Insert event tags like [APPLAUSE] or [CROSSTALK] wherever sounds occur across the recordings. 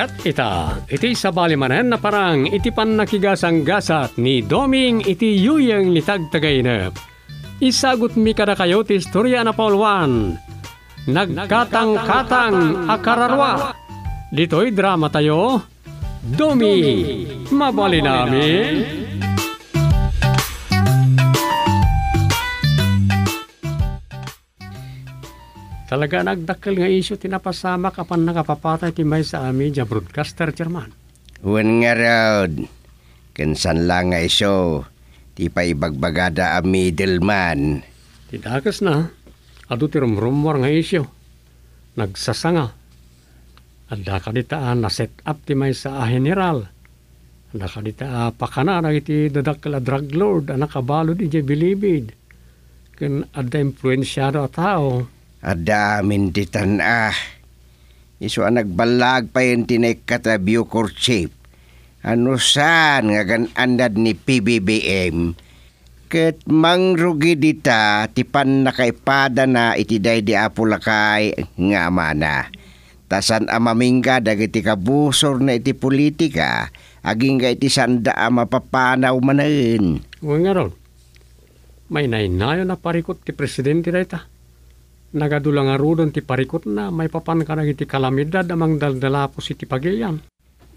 Kat ita, iti sabalimanen na parang iti pannakigasang gasat ni Doming iti yuyang litag tagaynep. Isagot mi kada kayo ti istorya na Paul 1. Nagkatang-katang akararwa. Dito'y drama tayo. Domi, mabali namin. Talaga nagdakkel nga isyo tinapasama kapan nakapapatay ti may sa amin ja broadcaster German. Huwag nga raod. Kinsan lang nga isyo. Ti pa ibagbagada a middleman. Ti Tidakas na. Ado ti rumrumwar nga isyo. Nagsasanga. Adda kaditaan na set up ti may sa a general. Adda kadita a pakana na iti dadakkel a drug lord. Anakabalo di je bilibid. Ken adda impluensyado a tao Adamin ditan ah. Isu ang nagbalag pa yung tinay katabyo korchip. Ano saan nga ganandad ni PBBM? Ket mangrugi dita tipan nakaipada na itiday di apulakay nga mana. Tasan amamingga dagiti kabusor na iti politika aging ga iti sanda mapapanaw manain. Huwag nga may nainayo na parikot ti presidente na ita. Nagadulang arudon ti parikot na may papan ka iti kalamidad amang daldala po si ti pagiyan.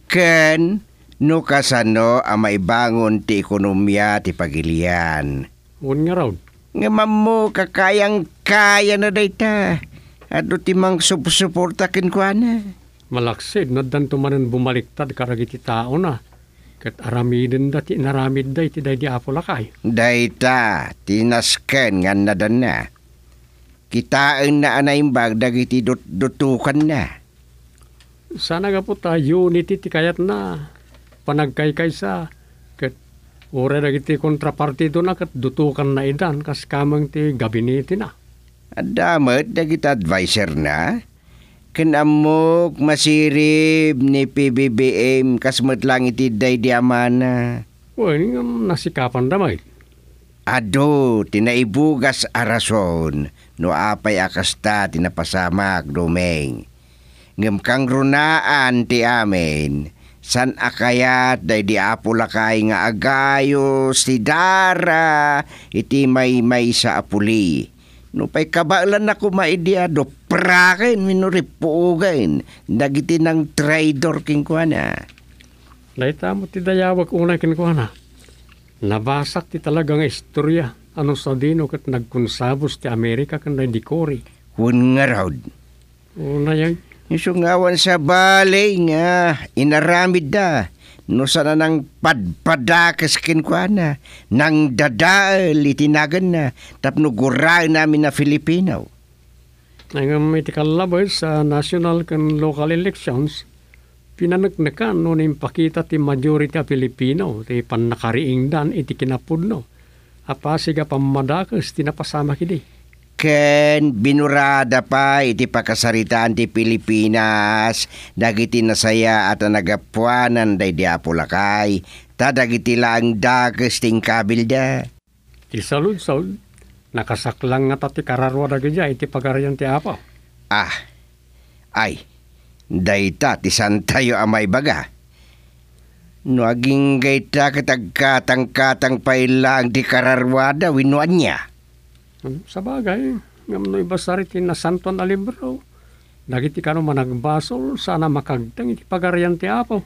Ken, no kasano ang maibangon ti ekonomiya ti pagilian. Un nga raw. Nga mo kakayang kaya na dayta. Ato ti mang suporta kinkwana. Malaksid na dan tumanan bumaliktad karag iti tao na. Kat aramidin da ti naramid da iti day di apo lakay. Dayta, tinasken nga nadan na. Kitaan na anaimbag dagiti dut dutukan na. Sana nga po tayo unity ti kayat na panagkaykay sa kat ore dagiti kontrapartido na kat dutukan na idan kas kamang ti gabinete na. Adamat dagiti adviser na kinamok masirib ni PBBM kas lang iti day di amana. Uy, well, nasikapan damay. Ado, tinaibugas arason no apay akasta tinapasamak dumeng. Ngem kang runaan ti amin, san akayat day di apulakay nga agayo si Dara iti may may sa apuli. No pay kabaalan ako maidia do praken minuripuugan dagiti ng traitor king kuana. Laita mo ti dayawag unang kin kuana. Nabasak ti talaga nga istorya ano sa dino kat nagkunsabos ti Amerika kan na dikori. Kun nga raod. Una yan. Isungawan sa balay nga, inaramid da. No sana nang padpada padpadakas kinkwana, nang dadaal itinagan na, tapno gurain namin na Filipino. Ang mitikalabay sa national kan local elections, pinanagnakan no impakita ti majority Filipino, ti panakariing dan iti kinapudno apasiga pamadakas tinapasama kidi. Ken binurada pa iti pakasaritaan ti Pilipinas dagiti nasaya at nagapuanan day di apulakay tadagiti lang dagas ting kabilda. Ti salud salud nakasaklang nga tati kararwa dagiti iti pagarayan ti apa. Ah, ay, dayta ti santayo amay baga No aging gaita katagkatang-katang paila ang di kararwada winuan niya. Hmm, sa bagay, ngam no iba sarit na santon a libro. Dagiti kano managbasol, sana makagtang iti pagarian ti apo.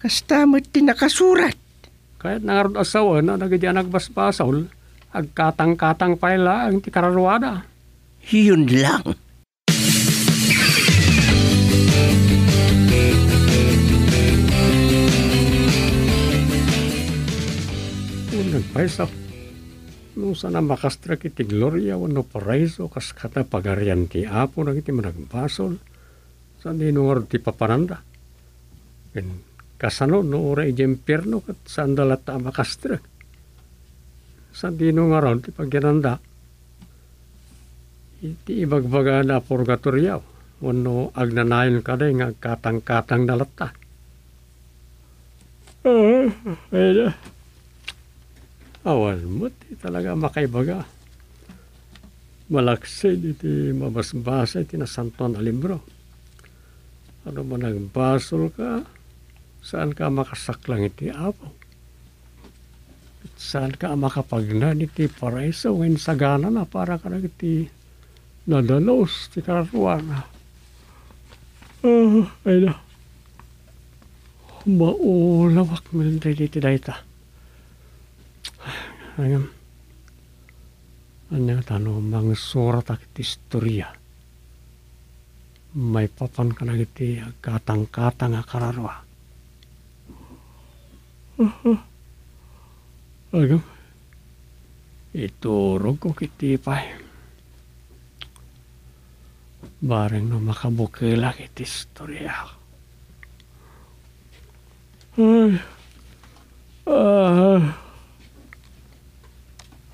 Kastamot ti nakasurat. Kaya't nangarod asawa na dagiti anagbasbasol, agkatang-katang paila ang ti kararwada. Yun lang. paisa no sana makastra kiti gloria wano paraiso kas kata pagarian ti apo na kiti managpasol sa di nungar ti paparanda ken kasano no ora ijempierno kat sandalata makastra sa di nungar ti pagyananda iti ibagbaga na purgatoryaw wano agnanayon kaday nga katang-katang nalata. Uh, ah, ayun awas mo, ti talaga makaibaga. Malaksid, iti mabasbasa, iti nasantuan na libro. Ano ba nagbasol ka, saan ka makasaklang iti apo? At saan ka makapagnan iti paraiso, ngayon sagana na para ka na iti nadalos, iti kararuan. Oh, ah, ay na. Maulawak mo rin iti dayta. 하나님 안녕 단호 surat takiti historia, mai papan kana kiti katang katang kararwa. [LAUGHS] Ayo, itu roko kiti pai bareng no makabukela kiti storia Ay, ah,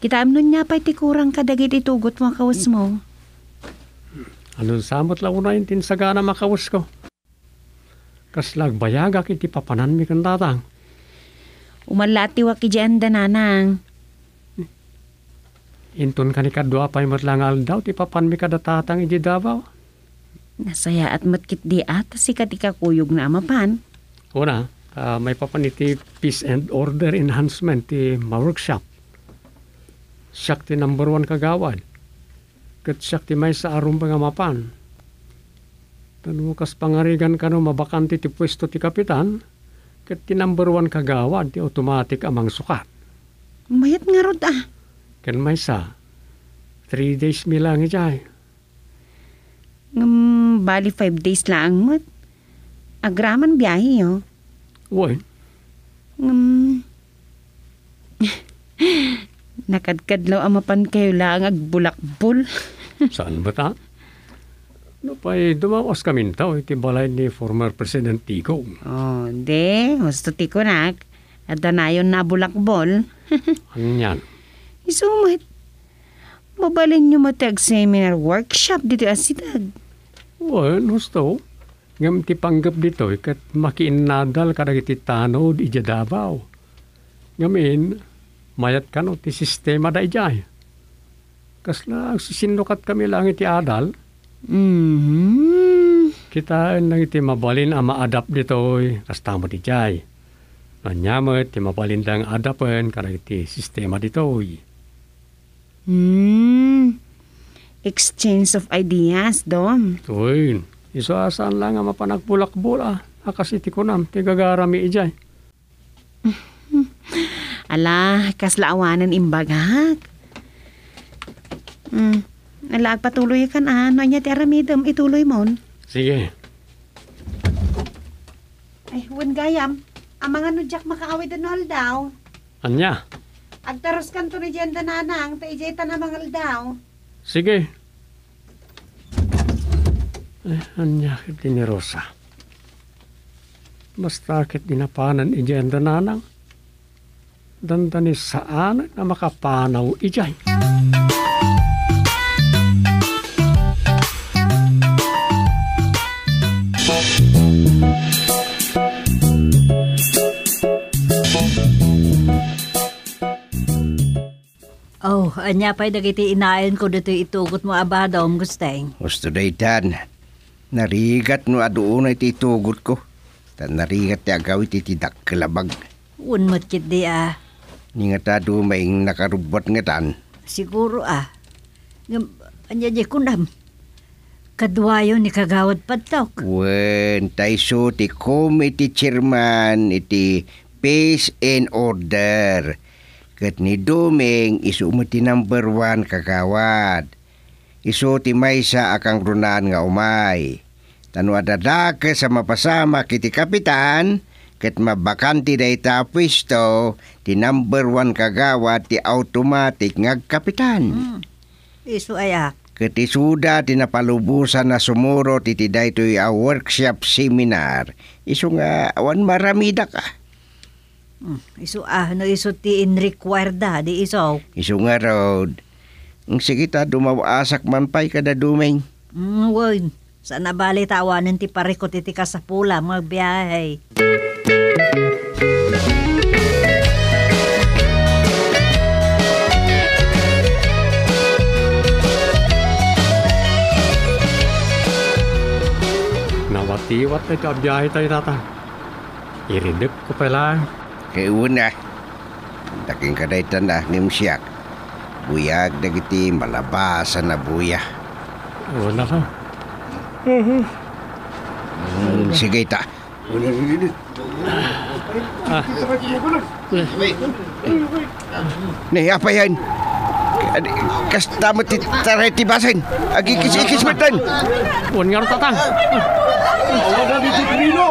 Kitaamnon niya pa'y tikurang kadagit itugot mo kawas mo. Anong samot lang una yung tinsagana makawas ko. Kaslag bayagak iti papanan mi kang datang. Umalati wa kijan dananang. Inton ka ni kadwa pa'y matlangal daw ti papan mi kada tatang dabaw. Nasaya at matkit di at si katika kuyog na amapan. Una, uh, may papan iti peace and order enhancement ti ma-workshop sakti number one kagawad. Kat Shakti may sa arum pangamapan. Tanumukas pangarigan kano mabakanti ti pwesto ti kapitan. Kat ti number one kagawad ti automatic amang sukat. Mayat nga rod ah. Kan may sa. Three days mi lang ijay. Um, bali five days lang mo't. Agraman biyahe yo. Oh. Uy. Um, [LAUGHS] Nakadkadlaw amapan kayo lang agbulakbul. [LAUGHS] Saan ba ta? No, pa'y dumawas kami tao, iti balay ni former President Tico. Oh, de, gusto Tico na. At danayon na bulakbol. [LAUGHS] Anyan? Isumit. Mabalin nyo matag seminar workshop dito asitag. Well, gusto. Ngam ti panggap dito, kat makiinadal karag iti tanod, ijadabaw. Ngamin, mayat kanu ti sistema da ijay. Kasla sisindukat kami lang iti adal. Mm-hmm. Kita nang iti mabalin ang maadap dito kas tamo ti jay. Nanyamat iti mabalin dang adapan kada iti sistema dito. Mm. Exchange of ideas, Dom. Uy, asan lang ang mapanagpulakbula. Ah. Akas iti kunam, ti gagarami ijay. [LAUGHS] Ala, kaslaawanan imbagak. Mm. Ala, patuloy kan na. Ano niya, ti Aramidam, ituloy mon. Sige. Ay, huwag gayam. Ang mga nudyak makaawid na nol daw. Anya? Agtaros kan to ni Jen Dananang, ta ijeta na mga daw. Sige. Ay, anya kit ni Rosa. Basta kit dinapanan ni Jen Dananang dandani saan na makapanaw ijay. Oh, anya pa'y dagiti inayon ko dito itugot mo abada om gusteng. Gusto day tan. Narigat no adoon ay titugot ko. Tan narigat ti agawit iti dakkelabag. Unmat kit di ah. Ni nga tado may nakarubot nga tan. Siguro ah. Ng anya di kunam. Kadwayo ni kagawad patok. Wen tayso ti kom iti chairman iti peace and order. Kat ni Doming isu mo number one kagawad. Isu ti maysa akang runaan nga umay. Tanwa adadake sa mapasama kiti kapitan ket mabakanti day ta pwesto ti number one kagawa ti automatic nga kapitan. Mm. Isu aya. Ah. Ket isuda ti napalubusan na sumuro ti ti a workshop seminar. Isu nga awan maramida ka. Mm. Isu ah no isu ti in required da di iso. Isu nga road. Ang sikita dumawasak manpay kada dumeng. Mm, Sana bali tawanan ti pare ko titi kasapula magbiyahe. tí bắt tay chọn Nih, apa Kasta ti tarheti basen. Agi kis kis meten Pun ngar tatang. Allah di Ciprino.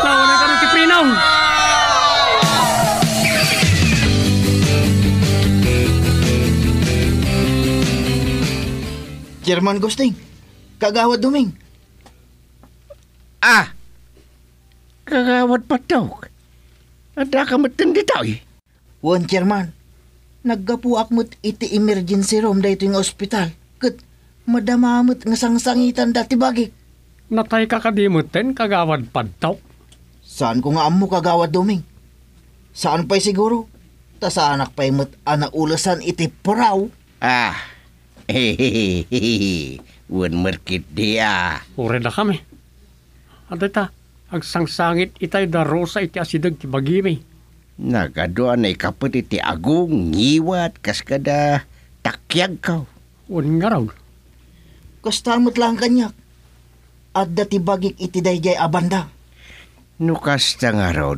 Lawan kami Ciprino. Jerman Gusting. Kagawad duming. Ah. Kagawad patok. Ada kamu tahu, Wan Jerman. Naggapuak mo't iti emergency room dahito yung ospital. Kat, madamamot nga sangsangitan dati bagik. Natay kakadimutin kagawad pantaw. Saan ko nga amu kagawad duming? Saan pa'y siguro? Ta sa anak pa'y mo't anaulasan iti paraw. Ah, hehehehe, [LAUGHS] wan markit dia. Ure na kami. Adeta, ang sangsangit itay darosa iti asidag ti bagimi Nagadoa na ikapit iti agong, ngiwat, kaskada, takyag kau. Uling nga raw. Kastamot lang kanyak. At dati bagik iti daygay abanda. Nukasta nga raw.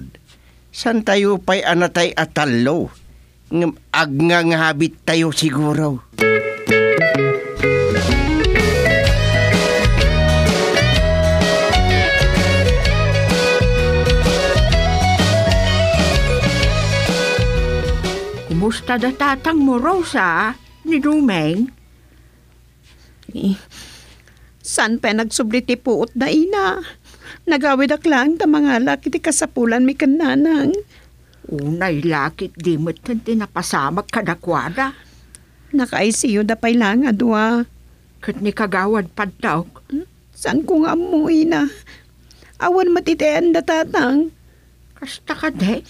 San tayo pa'y anatay atalo? Agnganghabit tayo siguro. Music tada tatang Rosa, ah, ni Dumeng. Eh, san pa nagsubli ti puot da ina? Nagawid aklang da mga lakit kasapulan mi kananang. Unay lakit di mo tanti napasamag kadakwada. naka da pa'y lang adwa. Kat ni kagawad padtaok. Hmm? San ko nga ina? Awan matitayan da tatang. Kasta ka de?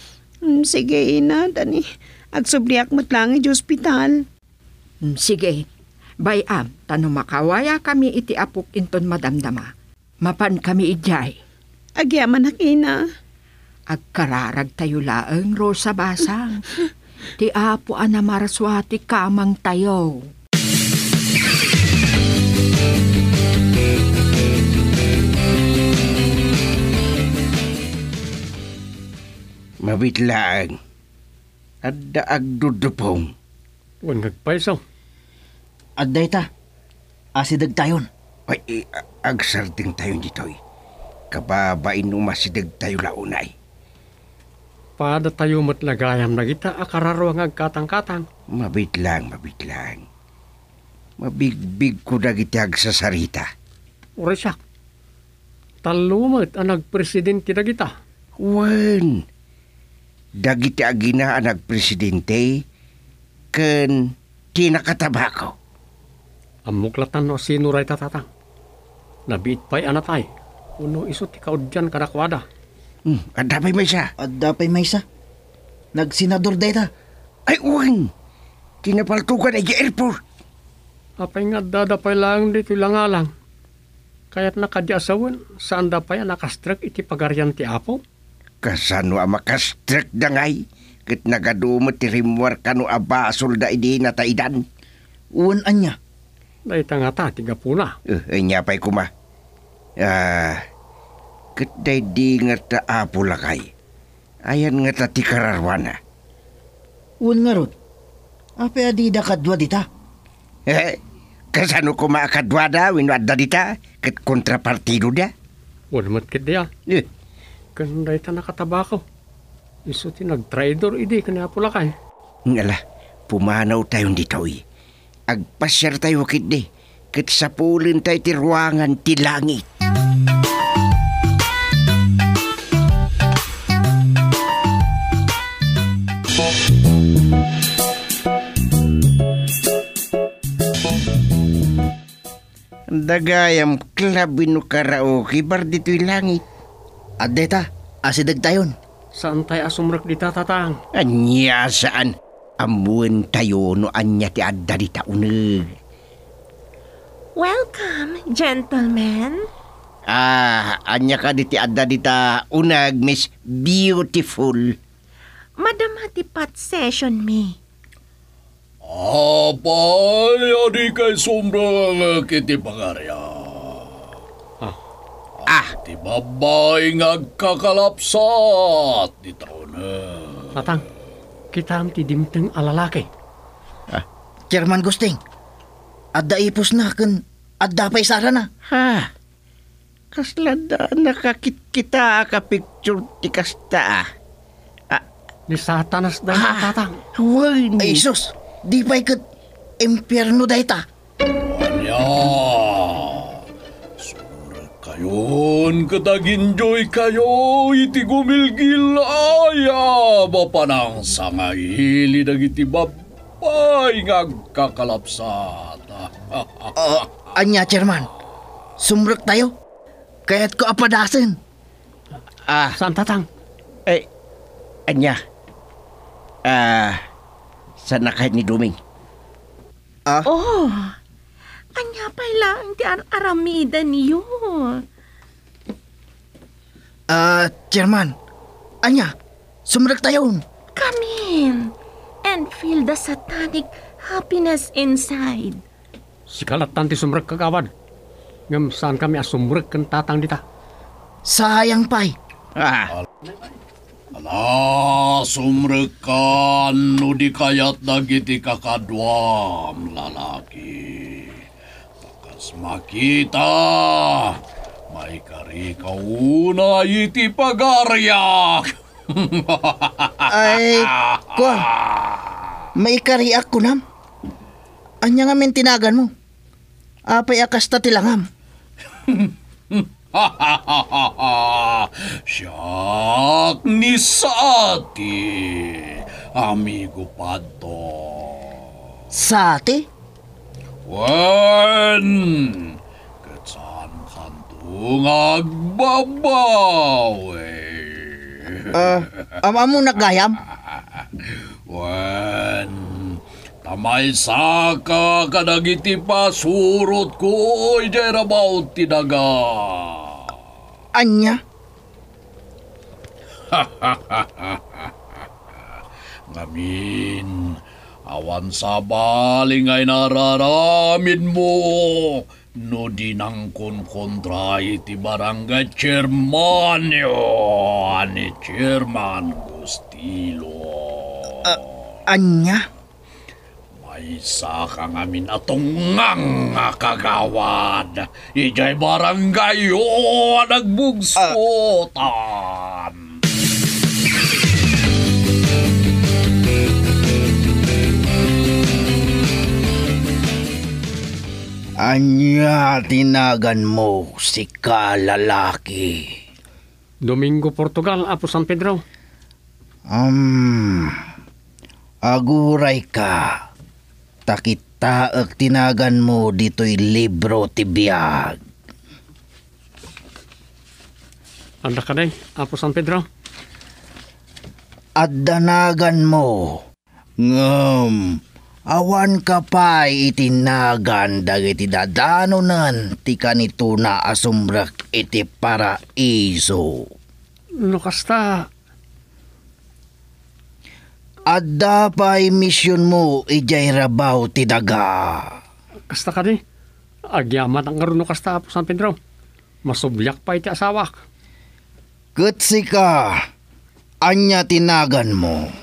Hmm, sige ina, dani at subliak matlangi di ospital. Mm, sige, bayam, ah, tanong makawaya kami iti apok inton madamdama. Mapan kami ijay. Agyaman hakina. Agkararag tayo laeng, Rosa Basang. [LAUGHS] Ti apo ana maraswati kamang tayo. Mabitlaang. Adda agdudupong. Huwag nagpaisaw. Aday ta. Asidag tayon. Ay, agsarting tayon ditoy. Eh. Kababain umasidag tayo launay. Pada tayo matlagayam na kita akararo ang agkatang-katang. Mabit lang, mabit lang. Mabigbig ko na kita agsasarita. Urisak, talumat ang nagpresidente na kita. Wan, dagiti agina anak presidente ken tinakatabako. Amuklatan no sino ray tatatang. Nabiit pa'y anatay. Uno iso ti kaudyan kadakwada. Hmm, adapay may siya. Adapay may siya. Nagsinador dayta. Ay, uwing! Tinapaltukan ay airport. Apay nga dadapay lang di kilangalang. Kaya't nakadyasawan saan dapay nakastrek iti pagaryan ti apo. Kasano makastrik da ngay, kit nagadumo rimwar kanu abasol da idi na taidan. Uwan anya. Day tangata, tiga puna. Uh, eh, anya eh, pa'y kuma. Ah, kit day di nga ta apula Ayan nga ta tikararwana. Uwan nga rod. Ape adi da kadwa dita. Eh, kasano kumakadwa da winwad da dita, kit kontrapartido da. Uwan mat kit dia. Eh, Kanday ta nakataba ko. Iso ti nagtraidor idi kanya pula kay. Ngala, pumanaw tayo dito eh. Agpasyar tayo wakit di. Kit sapulin tayo ti ruangan ti langit. Dagayam klabin no karaoke bar dito'y langit. Adeta, asidag tayon. Saan tayo asumrak dita tatang? Anya saan? Amuan tayo no anya ti adda dita uneg. Welcome, gentlemen. Ah, anya ka diti adda dita unag, Miss Beautiful. Madam pat session me. Apa, adi kay sumbrang kiti pangarya. Ah! Di babay ngagkakalapsat, di tao na. Tatang, kita ang ti dimteng alalaki. Ah. Chairman Gusting, adda ipos na kan adda pa isara na. Ha? Kaslada nakakit kita ka picture ti kasta. Ah. ah. Ni satanas da ah. tatang. Huwag ni. Ay, Isus, di pa ikat impyerno dahita. Ah. Aron katag enjoy kayo, iti gumilgilaya, mapanang sangay hili dagiti babay ngagkakalapsat. uh, [LAUGHS] anya, Chairman, sumrek tayo, kaya't ko apadasin. Ah, saan tatang? Eh, anya, ah, saan nakahit ni Duming? Ah? Oh, anya pa lang ti aramida niyo. Uh, eh, German. Anya, sumrek tayon. Come in and feel the satanic happiness inside. Sikalat tanti sumrek kawan. Ngem saan kami asumrek kentatang dita. Sayang pai. Ah. Ala sumrekan nu dikayat dagiti kakadwam lalaki. Takas makita. May kari kauna iti pagaryak. Ay, kuan. May kariak ko nam. Anya nga tinagan mo. Apay akas ta tilangam. [LAUGHS] Siyak ni sa amigo pato. Sa ati? Wen! Bungag babawi. Ah, uh, ama mo nagayam? [LAUGHS] Wan, tamay saka kadagiti pa surut ko jerabaw tinaga. Anya? [LAUGHS] Ngamin, awan sa baling ay nararamin mo no dinangkon kontra iti barangay chairman yo ni chairman Gustilo. Uh, anya? May isa ka ngamin atong ngang kagawad. Ijay barangay yo nagbugsutan. Anya tinagan mo si kalalaki. Domingo, Portugal, Apo San Pedro. Um, aguray ka. Takita ak tinagan mo dito'y libro tibiyag. Anda ka day, Apo San Pedro. At danagan mo. Ngam. Um, Awan ka pa itinagan iti dadanonan ti kanito na asumbrak iti para iso. No kasta. Adda pa'y misyon mo ijay rabaw ti daga. Kasta ka ni? Agyaman ang karuno kasta po San Pedro. Masubyak pa iti asawak. Kutsi ka, anya tinagan mo.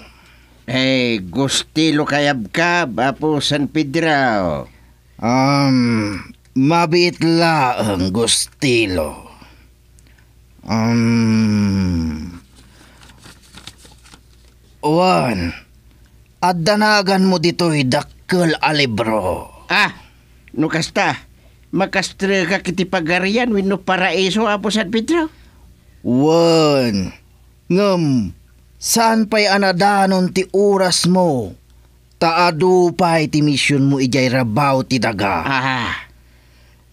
Hey, gustilo kayabkab, apo San Pedro. Um, mabiit laang gustilo. Um, Juan, adanagan mo dito'y dakkel alibro. Ah, nukasta, makastre ka kiti pagarian wino para iso apo San Pedro. Juan, ngam, Saan pa'y anadanon ti oras mo? Taadu pa'y ti mission mo ijay rabaw ti daga. Ah,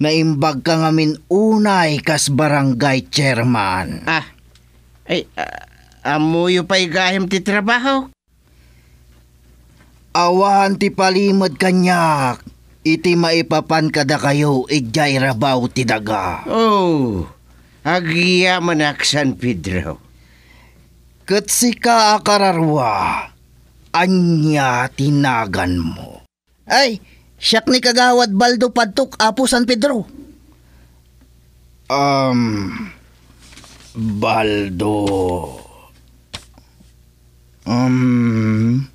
naimbag ka ngamin unay kas barangay chairman. Ah, ay, uh, amuyo pa'y gahim ti trabaho. Awan ti palimod kanyak, iti maipapan kada kayo ijay rabaw ti daga. Oh, agyaman aksan Pedro. Katsika akararwa, anya tinagan mo. Ay, siyak ni kagawad Baldo Padtok, Apo San Pedro. Um, Baldo. Um,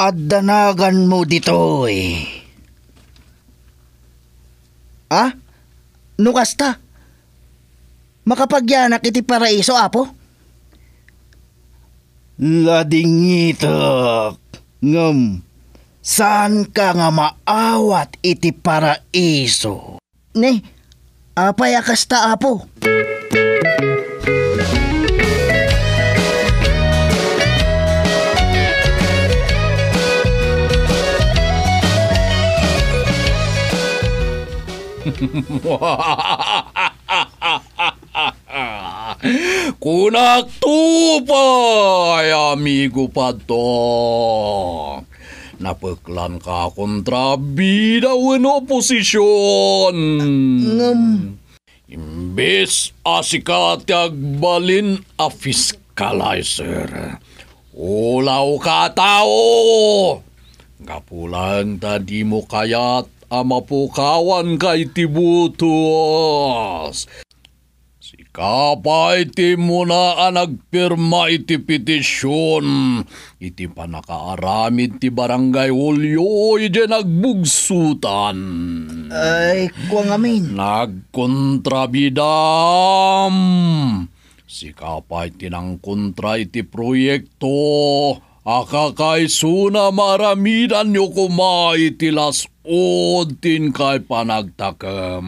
at danagan mo dito eh. Ah? Nukasta? Makapagyanak iti paraiso, Apo? Apo? Ladingitok. Ngam. Saan ka nga maawat iti paraiso? Ne, apay akas ta apo. [LAUGHS] Kunak tupa amigo padtong. Napeklan ka kontrabida wano oposisyon. Ngam. Imbes asikat balin a fiscalizer. Ulaw ka tao! Gapulan tadi mo kayat ama po kay tibutos. Kapa iti muna anagpirma iti petisyon. Iti panakaaramid ti barangay ulyo iti nagbugsutan. Ay, kuwang amin. Nagkontrabidam. Si kapay tinang kontra iti proyekto. Akakaisuna maramidan yo kumay iti lasod tin kay panagtakam.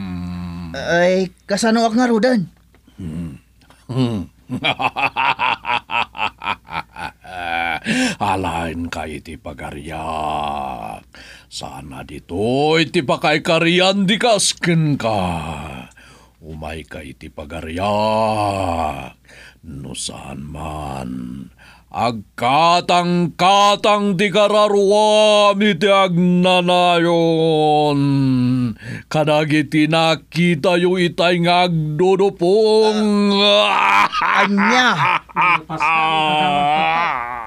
Ay, kasano ak nga rudan? Hmm. [LAUGHS] Alain kay iti pagaryak. Sana dito iti pakaikarian di kasken ka. Umay kay iti pagaryak. No saan man Agkatang-katang di kararuami ti agnanayon. Kanagi tinakita yu itay nga agdudupong. Uh, ah, anya!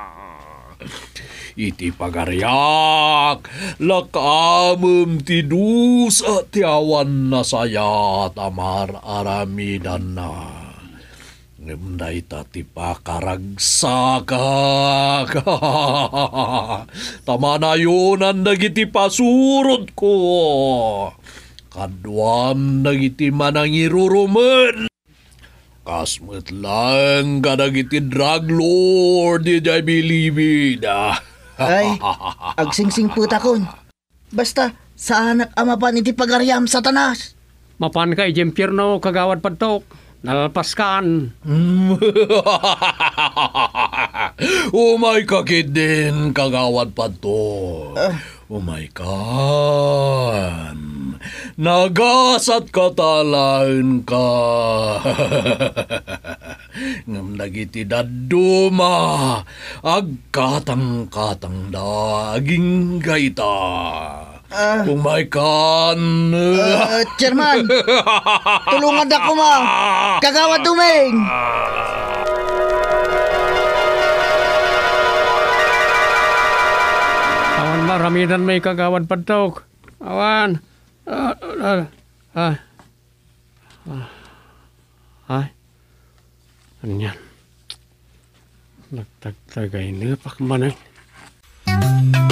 [LAUGHS] iti pagaryak lakamem ti dusa ti awan na saya tamar aramidan na. Nemnai tati pakarag saka. Tama na yun ang dagiti pasurot ko. Kadwam dagiti manang iruruman. Kasmet lang kadagiti drug lord did I believe it. Ay, agsingsing puta kon. Basta, saan anak ama pa niti pagaryam satanas? Mapan ka, ijem pierno kagawad padtok nalalpaskan. [LAUGHS] Umay ka din, kagawad pa to. Ah. Umay ka. Nagasat ka talain ka. [LAUGHS] ngam dagiti daduma agkatang-katang daging gaita. Uh, Kumbaikan. Uh, Chairman, tulungan ako ma. Kagawad dumeng. Awan maramidan may kagawan patok. Awan. Ah. Uh, ah. Uh, Ay. Ano yan? Nagtagtagay nila pakmanan. Thank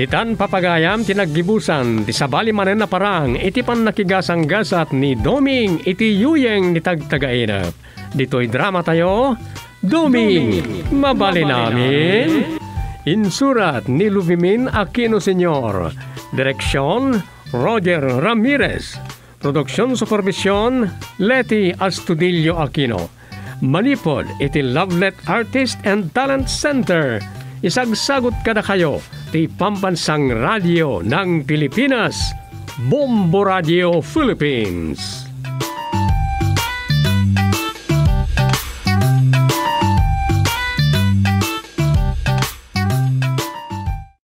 Ditan papagayam tinaggibusan, ti sabali manen na parang, iti pan nakigasang gasat ni Doming iti yuyeng ni tagtagainap. Dito'y drama tayo, Doming, Doming. mabali, mabali namin. Insurat ni Luvimin Aquino Senior. Direksyon, Roger Ramirez. Produksyon Supervision, Leti Astudillo Aquino. Manipod, iti Lovelet Artist and Talent Center isagsagot ka na kayo ti Pambansang Radio ng Pilipinas, Bombo Radio Philippines.